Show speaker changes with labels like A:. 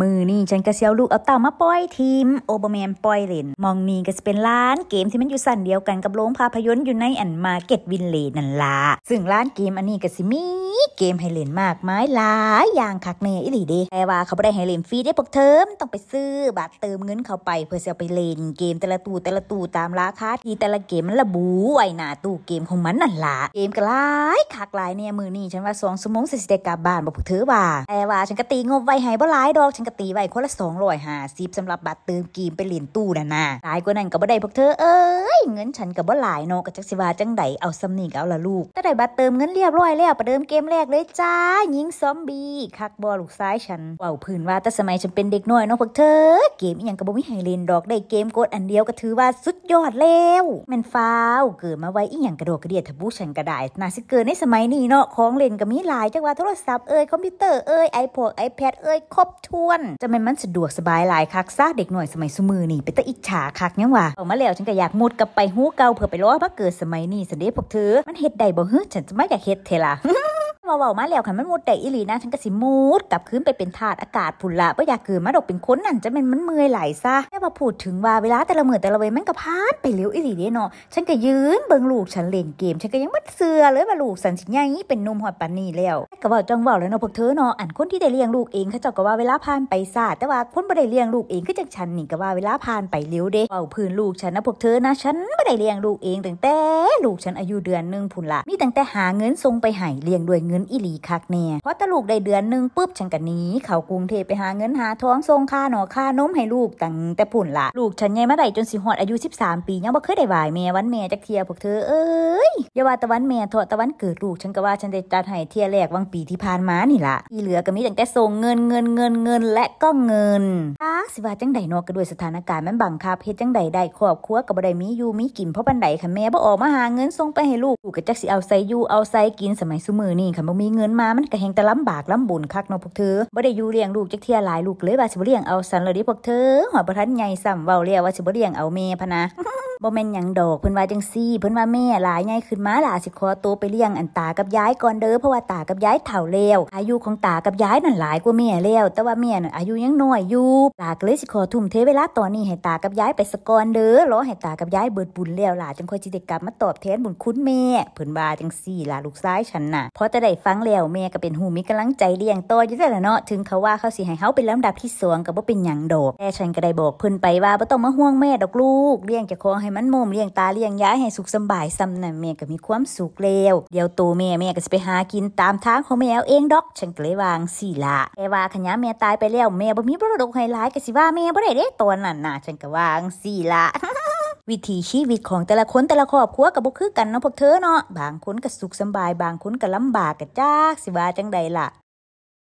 A: มือนี่ฉันก็เซียวลูกเอาเต่ามาปล่อย ทีมโอเบอร์แมนปล่อยเลนมองนี่ก็จะเป็นร้านเกมที่มันอยู่สั่นเดียวกัน กับโรงภาพยนตร์อยู่ในอันมาเก็ตวินเลนนั่นละซึ่งร้านเกมอันนี้ก็สิมีเกมให้เล่นมากไมยหลายอย่างคักเนยอีหลีเด้แต่ว่าเขาไม่ได้ให้เล่นฟรีได้พวกเธอต้องไปซื้อบัตรเติมเงินเข้าไปเพื่อจะไปเล่นเกมแต่ละตู้แต่ละตู้ตามราคาที่แต่ละเกมมันระบุไว้หน้าตู้เกมของมันนั่นละเกมก็หลายคักหลายเนี่ยมือนี่ฉันว่าสองสมงเสร็จเดกับบ้านบอกพวกเธอว่า แต่ว่าฉันก็ตีงบไว้ให้บ่หลายดอกฉันก็ตีไว้คนละสองร้อยห้าสิบสำหรับบัตรเติมเกมไปเล่นตู้น่ะนะหลายกว่านั้นก็บ่ได้พวกเธอเอ้ยเงินฉันก็บ่หลายเนาะก็จักสิว่าจังไดเอาซ้นี่ก็เอาละลูกแต่ได้บัตรเติมเงินเรียบร้อยแล้วประเดิมเกมแรกเลยจ้าหญิงซอมบี้คักบอลูกซ้ายฉัน เว่าพื้นว่าแต่สมัยฉันเป็นเด็กน้อยเนาะพวกเธอ เกมอยังกระบไม่ให้เล่นดอกได้เกมโกดอันเดียวก็ถือว่าสุดยอดแล้วแม่นฟ้าว เกิดมาไว้อีหยังกระโดดกระเดียดทะบูฉันก็ได้นาสิเกิดในสมัยนี้เนาะของเล่นก็มีหลายจังว่าโทรศัพท์เอ่ยคอมพิวเตอร์เอ่ยไอโฟนไอแพดเอ่ยครบถ้วนจะไม่มันสะดวกสบายหลายคักซ่าเด็กหน่อยสมัยสมือนี่ไปตะอิจฉาคักยังว่าออกมาแล้วฉันก็อยากมุดกลับไปหูเก่าเพื่อไปล้อราเกิดสมัยนี้สันเดพวกเธอ มันเฮ็ดได้บ่ฮึฉันจะไม่อยากเฮ็ดเทล่ะว่าเว่ามาแล้วคันมันมุดแต่อีหลีนะฉันก็สิมูดกลับคืนไปเป็นธาตุอากาศผุนละบ่อยากเกิดมาดกเป็นคนนั่นจะเป็นมันเมื่อยไหลซะแค่ว่าพูดถึงว่าเวลาแต่ละมื้อแต่ละเวมันก็พานไปเร็วอีหลีเด้เนาะฉันก็ยืนเบิ่งลูกฉันเล่นเกม ฉันก็ยังมัดเสื้อเลยว่าลูกสันสิงหญ่เป็นนุ่มหอดปันนี่แล้วก็ว่าจังว่าแล้วเนาะพวกเธอเนาะอันคนที่ได้เลี้ยงลูกเองเขาจะก็ว่าเวลาผ่านไปซาแต่ว่าคนบ่ได้เลี้ยงลูกเองคือจังฉันนี่ก็ว่าเวลาผ่านไปเร็วเด้เว่าพื้นลูกฉันนะพวกเธอนะ ฉันบ่ได้เลี้ยงลูกเองตั้งแต่ลูกฉันอายุเดือนนึงผุนละมีตั้งแต่หาเงินส่งไปให้เลี้ยงด้วยเงินนอิลีคักแน่ เพราะตะลูกได้เดือนหนึ่งปุ๊บ ฉันก็นี้เข้ากรุงเทพไปหาเงินหาท้องทรงค่าหนอค่านมให้ลูกตั้งแต่ผุ่นละ ลูกฉันใหญ่มาได้จนสิหอดอายุ 13 ปียังบ่เคยได้ไหวแม่วันแม่จักเทียพวกเธอ เอ้ย อย่าว่าตะวันแม่เถอะตะวันเกิดลูก ฉันก็ว่าฉันได้จัดให้เทียแรกวังปีที่ผ่านมานี่ละที่เหลือก็มีตั้งแต่ส่งเงินเงินเงินเงินและก็เงินสิว่าจังใดนอะกะด้วยสถานการณ์มันบังคับ เฮ็ดจังใดได้ครอบครัวกับบได้มีอยู่มีกินเพราะบันไดค่ะแม่บ่ออกมาหาเงินส่งไปให้ลูกลูกก็จักสิเอาใส่อยู่เอาใส่กินสมัยซุมือนี่ค่ะบ่มีเงินมามันก็แหงแต่ลำบากลำบุญคักเนาะพวกเธอบ่ได้อยู่เลี้ยงลูกจักเที่ยหลายลูกเลยว่าสิบ่เลี้ยงเอาสันเลยดิพวกเธอ หอปบ่ทันใหญ่ซ้ำเว้าแล้วว่าสิบ่เลี้ยงเอาแม่พะนะบมแมนยังดอกเพิ่นว่าจังซี่เพิ่นว่าแม่หลายง่ายขึ้นมาหลาสิขอตัวไปเลี้ยงอันตากับยายก่อนเด้อเพราะว่าตากับยายเถ่าเล้วอายุของตากับยายนั่นหลายกว่าแม่แล้วแต่ว่าแม่น่ะอายุยังน้อยอยู่หลากเลยสิขอทุ่มเทเวลาตอนนี้ให้ตากับยายไปสกอนเด้อรอให้ตากับยายเบิดบุญแล้วหลาจังค่อยจิได้กลับมาตอบแทนบุญคุณแม่เพิ่นว่าจังซี่หลาลูกซ้ายฉันน่ะพอจะได้ฟังแล้วแม่ก็เป็นหูมีกำลังใจเลี้ยงต่อยู่แต่ละเนาะถึงเขาว่าเขาสิให้เฮาเป็นลำดับที่2ก็บ่เป็นหยังดอก แต่ฉันก็ได้บอกเพิ่นไปว่าบ่ต้องมาห่วงแม่ดอกลูกเลี้ยงจะขอให้มันโมมเลี้ยงตาเลี้ยงย้ายให้สุขสบายซ้ำนั่นแม่ก็มีความสุขแล้วเดี๋ยวโตแม่แม่ก็จะไปหากินตามทางของแมวเองดอก ฉันก็เลยวางสี่ละ แต่ว่าขยะแม่ตายไปแล้วแม่บ่มีบรดกไ้หลายก็สิว่าแม่บ่ได้เด้ตันนั้นน่ะฉันก็วางสี่ละวิถีชีวิตของแต่ละคนแต่ละครอบครัวกับบุคือกันเนาะพวกเธอเนาะบางคนก็สุขสบายบางคนก็ลำบากกันจ้าสิว่าจังใดล่ะ